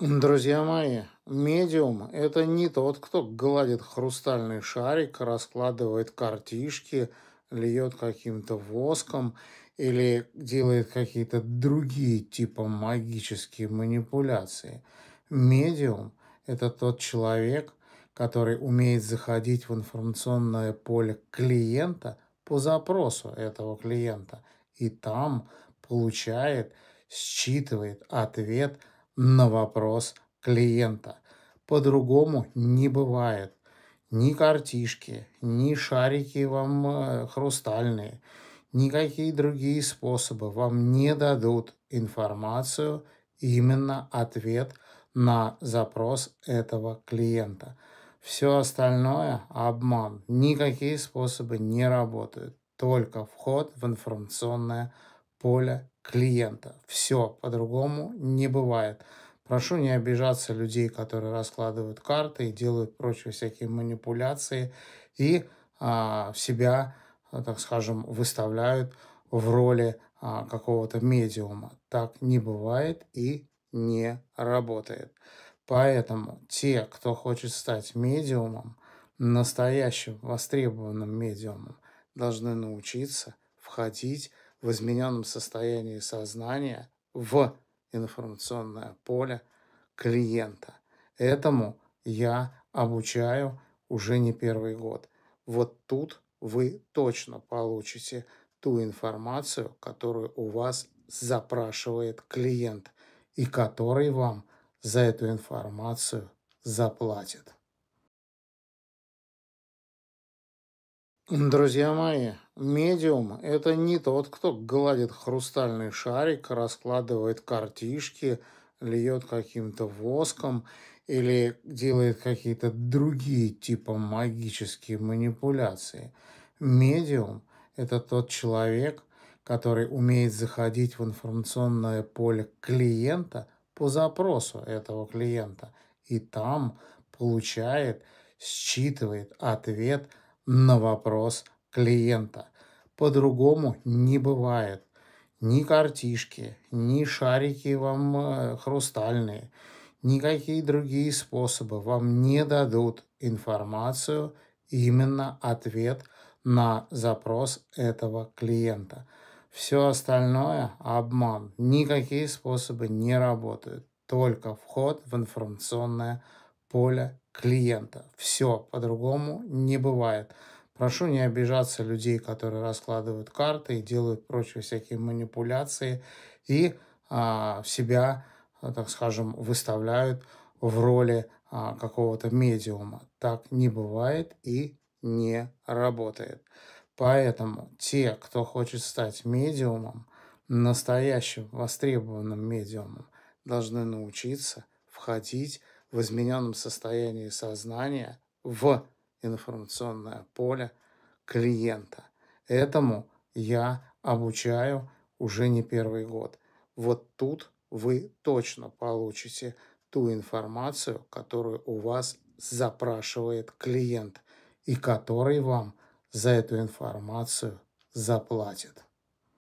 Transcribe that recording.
Друзья мои, медиум – это не тот, кто гладит хрустальный шарик, раскладывает картишки, льет каким-то воском или делает какие-то другие типа магические манипуляции. Медиум – это тот человек, который умеет заходить в информационное поле клиента по запросу этого клиента и там получает, считывает ответ – на вопрос клиента. По-другому не бывает. Ни картишки, ни шарики вам э, хрустальные, никакие другие способы вам не дадут информацию, именно ответ на запрос этого клиента. Все остальное – обман. Никакие способы не работают. Только вход в информационное поле клиента. Все, по-другому не бывает. Прошу не обижаться людей, которые раскладывают карты и делают прочие всякие манипуляции и а, себя, э, так скажем, выставляют в роли а, какого-то медиума. Так не бывает и не работает. Поэтому те, кто хочет стать медиумом, настоящим востребованным медиумом, должны научиться входить в измененном состоянии сознания в информационное поле клиента. Этому я обучаю уже не первый год. Вот тут вы точно получите ту информацию, которую у вас запрашивает клиент и который вам за эту информацию заплатит. Друзья мои, медиум – это не тот, кто гладит хрустальный шарик, раскладывает картишки, льет каким-то воском или делает какие-то другие типа магические манипуляции. Медиум – это тот человек, который умеет заходить в информационное поле клиента по запросу этого клиента и там получает, считывает ответ – на вопрос клиента. По-другому не бывает. Ни картишки, ни шарики вам э, хрустальные, никакие другие способы вам не дадут информацию, именно ответ на запрос этого клиента. Все остальное – обман. Никакие способы не работают. Только вход в информационное поле клиента. Все, по-другому не бывает. Прошу не обижаться людей, которые раскладывают карты и делают прочие всякие манипуляции и а, себя, э, так скажем, выставляют в роли а, какого-то медиума. Так не бывает и не работает. Поэтому те, кто хочет стать медиумом, настоящим востребованным медиумом, должны научиться входить в измененном состоянии сознания в информационное поле клиента. Этому я обучаю уже не первый год. Вот тут вы точно получите ту информацию, которую у вас запрашивает клиент и который вам за эту информацию заплатит.